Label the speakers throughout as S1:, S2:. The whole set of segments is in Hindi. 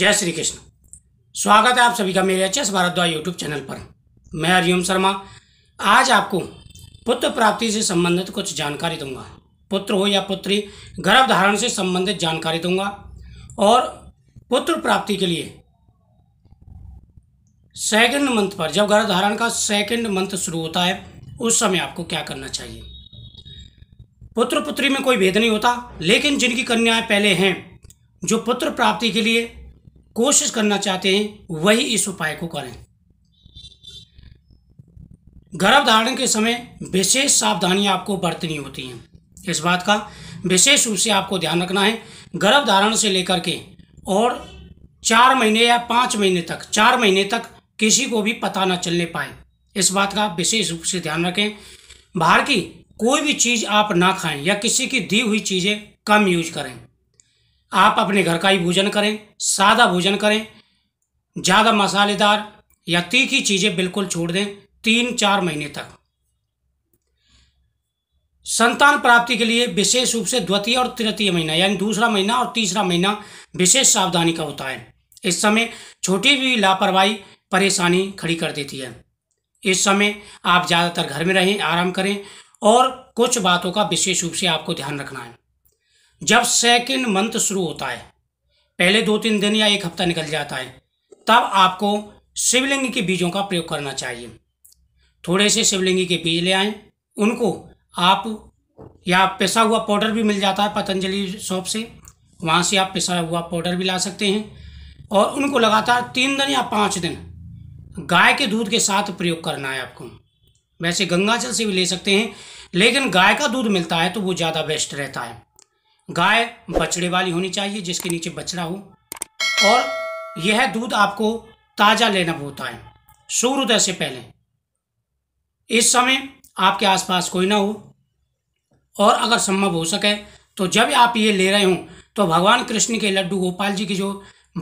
S1: जय श्री कृष्ण स्वागत है आप सभी का मेरे H S Bhardwaj YouTube channel पर मैं हरिओम शर्मा आज आपको पुत्र प्राप्ति से संबंधित कुछ जानकारी दूंगा पुत्र हो या पुत्री गर्भधारण से संबंधित जानकारी दूंगा और पुत्र प्राप्ति के लिए सेकंड मंथ पर जब गर्भधारण का सेकंड मंथ शुरू होता है उस समय आपको क्या करना चाहिए पुत्र पुत्री में कोई भेद नहीं होता लेकिन जिनकी कन्याएं पहले हैं जो पुत्र प्राप्ति के लिए कोशिश करना चाहते हैं वही इस उपाय को करें गर्भधारण के समय विशेष सावधानियां आपको बरतनी होती हैं इस बात का विशेष रूप से आपको ध्यान रखना है गर्भधारण से लेकर के और चार महीने या पाँच महीने तक चार महीने तक किसी को भी पता ना चलने पाए इस बात का विशेष रूप से ध्यान रखें बाहर की कोई भी चीज़ आप ना खाएं या किसी की दी हुई चीज़ें कम यूज करें आप अपने घर का ही भोजन करें सादा भोजन करें ज़्यादा मसालेदार या तीखी चीज़ें बिल्कुल छोड़ दें तीन चार महीने तक संतान प्राप्ति के लिए विशेष रूप से द्वितीय और तृतीय महीना यानी दूसरा महीना और तीसरा महीना विशेष सावधानी का होता है इस समय छोटी भी लापरवाही परेशानी खड़ी कर देती है इस समय आप ज़्यादातर घर में रहें आराम करें और कुछ बातों का विशेष रूप से आपको ध्यान रखना है जब सेकंड मंथ शुरू होता है पहले दो तीन दिन या एक हफ्ता निकल जाता है तब आपको शिवलिंग के बीजों का प्रयोग करना चाहिए थोड़े से शिवलिंगी के बीज ले आएँ उनको आप या पिसा हुआ पाउडर भी मिल जाता है पतंजलि शॉप से वहाँ से आप पिसा हुआ पाउडर भी ला सकते हैं और उनको लगातार तीन दिन या पाँच दिन गाय के दूध के साथ प्रयोग करना है आपको वैसे गंगाजल से भी ले सकते हैं लेकिन गाय का दूध मिलता है तो वो ज़्यादा बेस्ट रहता है गाय बछड़े वाली होनी चाहिए जिसके नीचे बछड़ा हो और यह दूध आपको ताज़ा लेना होता है सूर्योदय से पहले इस समय आपके आसपास कोई ना हो और अगर संभव हो सके तो जब आप ये ले रहे हों तो भगवान कृष्ण के लड्डू गोपाल जी के जो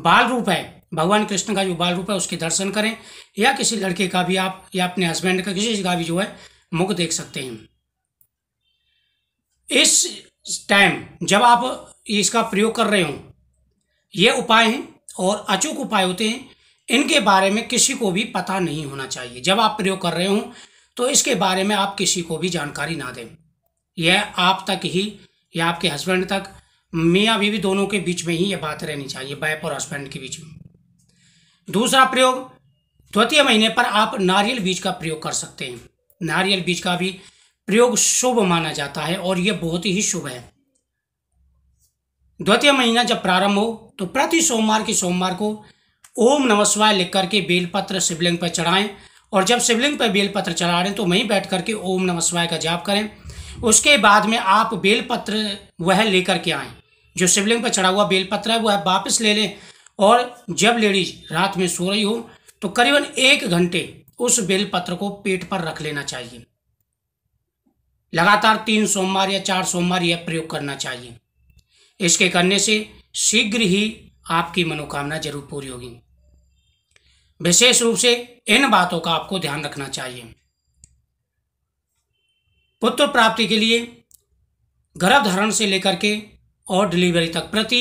S1: बाल रूप है भगवान कृष्ण का जो बाल रूप है उसके दर्शन करें या किसी लड़के का भी आप या अपने हस्बैंड का किसी का भी जो है मुख देख सकते हैं इस टाइम जब आप इसका प्रयोग कर रहे हो ये उपाय हैं और अचूक उपाय होते हैं इनके बारे में किसी को भी पता नहीं होना चाहिए जब आप प्रयोग कर रहे हो तो इसके बारे में आप किसी को भी जानकारी ना दें यह आप तक ही या आपके हस्बैंड तक मियाँ बीवी दोनों के बीच में ही यह बात रहनी चाहिए वाइफ और हस्बैंड के बीच में दूसरा प्रयोग द्वितीय महीने पर आप नारियल बीज का प्रयोग कर सकते हैं नारियल बीज का भी प्रयोग शुभ माना जाता है और यह बहुत ही शुभ है द्वितीय महीना जब प्रारंभ हो तो प्रति सोमवार की सोमवार को ओम नमस्वाय लिख करके बेलपत्र शिवलिंग पर चढ़ाएं और जब शिवलिंग पर बेलपत्र चढ़ा रहे हैं तो वहीं बैठ करके ओम नमस्वाय का जाप करें उसके बाद में आप बेलपत्र वह लेकर के आएँ जो शिवलिंग पर चढ़ा हुआ बेलपत्र है वह वापस ले लें और जब लेडीज रात में सो रही हो तो करीबन एक घंटे उस बेलपत्र को पेट पर रख लेना चाहिए लगातार तीन सोमवार या चार सोमवार यह प्रयोग करना चाहिए इसके करने से शीघ्र ही आपकी मनोकामना जरूर पूरी होगी विशेष रूप से इन बातों का आपको ध्यान रखना चाहिए पुत्र प्राप्ति के लिए गर्भधारण से लेकर के और डिलीवरी तक प्रति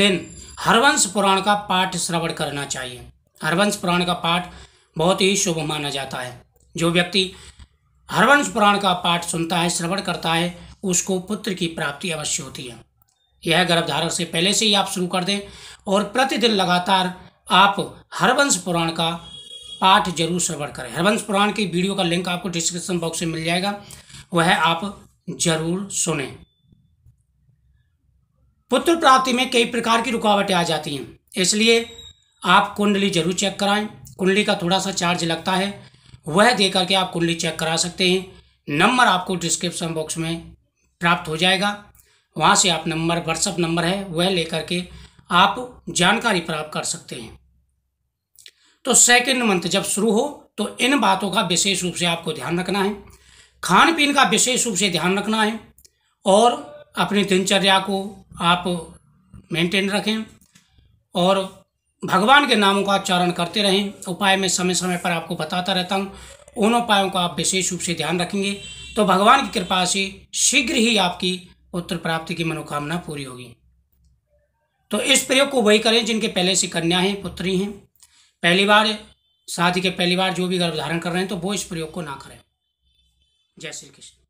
S1: दिन हरवंश पुराण का पाठ श्रवण करना चाहिए हरवंश पुराण का पाठ बहुत ही शुभ माना जाता है जो व्यक्ति हरवंश पुराण का पाठ सुनता है श्रवण करता है उसको पुत्र की प्राप्ति अवश्य होती है यह गर्भधारण से पहले से ही आप शुरू कर दें और प्रतिदिन लगातार आप हरवंश पुराण का पाठ जरूर श्रवण करें हरवंश पुराण की वीडियो का लिंक आपको डिस्क्रिप्शन बॉक्स में मिल जाएगा वह आप जरूर सुने पुत्र प्राप्ति में कई प्रकार की रुकावटें आ जाती हैं इसलिए आप कुंडली जरूर चेक कराएं कुंडली का थोड़ा सा चार्ज लगता है वह दे करके आप कुंडली चेक करा सकते हैं नंबर आपको डिस्क्रिप्शन बॉक्स में प्राप्त हो जाएगा वहाँ से आप नंबर व्हाट्सअप नंबर है वह लेकर के आप जानकारी प्राप्त कर सकते हैं तो सेकेंड मंथ जब शुरू हो तो इन बातों का विशेष रूप से आपको ध्यान रखना है खान पीन का विशेष रूप से ध्यान रखना है और अपनी दिनचर्या को आप मेंटेन रखें और भगवान के नामों का उच्चारण करते रहें उपाय में समय समय पर आपको बताता रहता हूँ उन उपायों का आप विशेष रूप से ध्यान रखेंगे तो भगवान की कृपा से शीघ्र ही आपकी उत्तर प्राप्ति की मनोकामना पूरी होगी तो इस प्रयोग को वही करें जिनके पहले से कन्या हैं पुत्री हैं पहली बार शादी के पहली बार जो भी गर्भ धारण कर रहे हैं तो वो इस प्रयोग को ना करें जय श्री कृष्ण